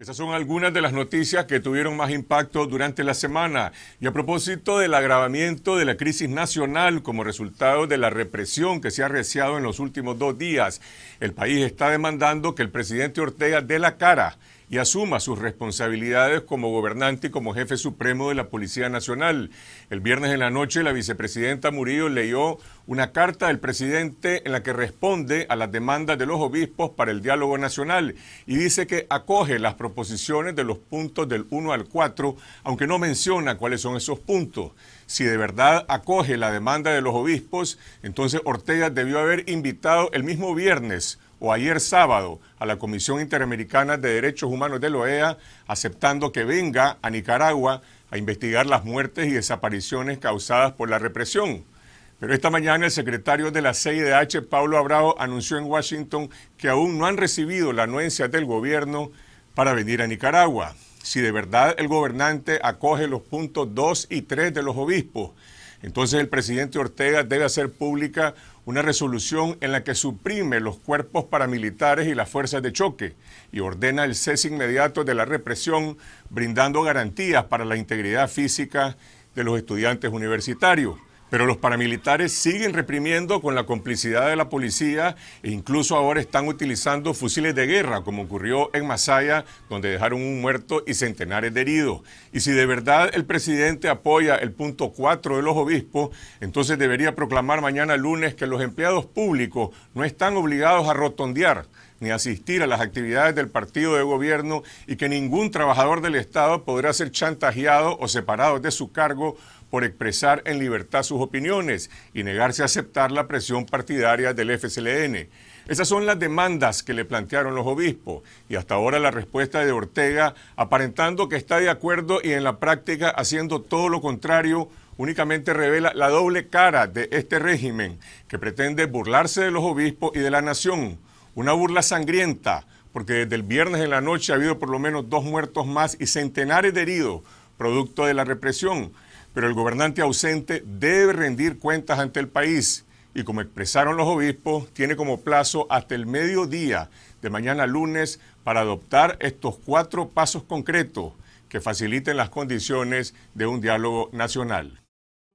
Esas son algunas de las noticias que tuvieron más impacto durante la semana. Y a propósito del agravamiento de la crisis nacional como resultado de la represión que se ha reciado en los últimos dos días, el país está demandando que el presidente Ortega dé la cara y asuma sus responsabilidades como gobernante y como jefe supremo de la Policía Nacional. El viernes en la noche la vicepresidenta Murillo leyó una carta del presidente en la que responde a las demandas de los obispos para el diálogo nacional y dice que acoge las proposiciones de los puntos del 1 al 4, aunque no menciona cuáles son esos puntos. Si de verdad acoge la demanda de los obispos, entonces Ortega debió haber invitado el mismo viernes o ayer sábado a la Comisión Interamericana de Derechos Humanos de la e OEA aceptando que venga a Nicaragua a investigar las muertes y desapariciones causadas por la represión. Pero esta mañana el secretario de la CIDH, Pablo Abrao, anunció en Washington que aún no han recibido la anuencia del gobierno para venir a Nicaragua. Si de verdad el gobernante acoge los puntos 2 y 3 de los obispos, entonces el presidente Ortega debe hacer pública una resolución en la que suprime los cuerpos paramilitares y las fuerzas de choque y ordena el cese inmediato de la represión, brindando garantías para la integridad física de los estudiantes universitarios. Pero los paramilitares siguen reprimiendo con la complicidad de la policía e incluso ahora están utilizando fusiles de guerra, como ocurrió en Masaya, donde dejaron un muerto y centenares de heridos. Y si de verdad el presidente apoya el punto 4 de los obispos, entonces debería proclamar mañana lunes que los empleados públicos no están obligados a rotondear ni asistir a las actividades del partido de gobierno y que ningún trabajador del Estado podrá ser chantajeado o separado de su cargo por expresar en libertad sus opiniones y negarse a aceptar la presión partidaria del FSLN. Esas son las demandas que le plantearon los obispos y hasta ahora la respuesta de Ortega aparentando que está de acuerdo y en la práctica haciendo todo lo contrario únicamente revela la doble cara de este régimen que pretende burlarse de los obispos y de la nación. Una burla sangrienta, porque desde el viernes en la noche ha habido por lo menos dos muertos más y centenares de heridos, producto de la represión. Pero el gobernante ausente debe rendir cuentas ante el país y como expresaron los obispos, tiene como plazo hasta el mediodía de mañana lunes para adoptar estos cuatro pasos concretos que faciliten las condiciones de un diálogo nacional.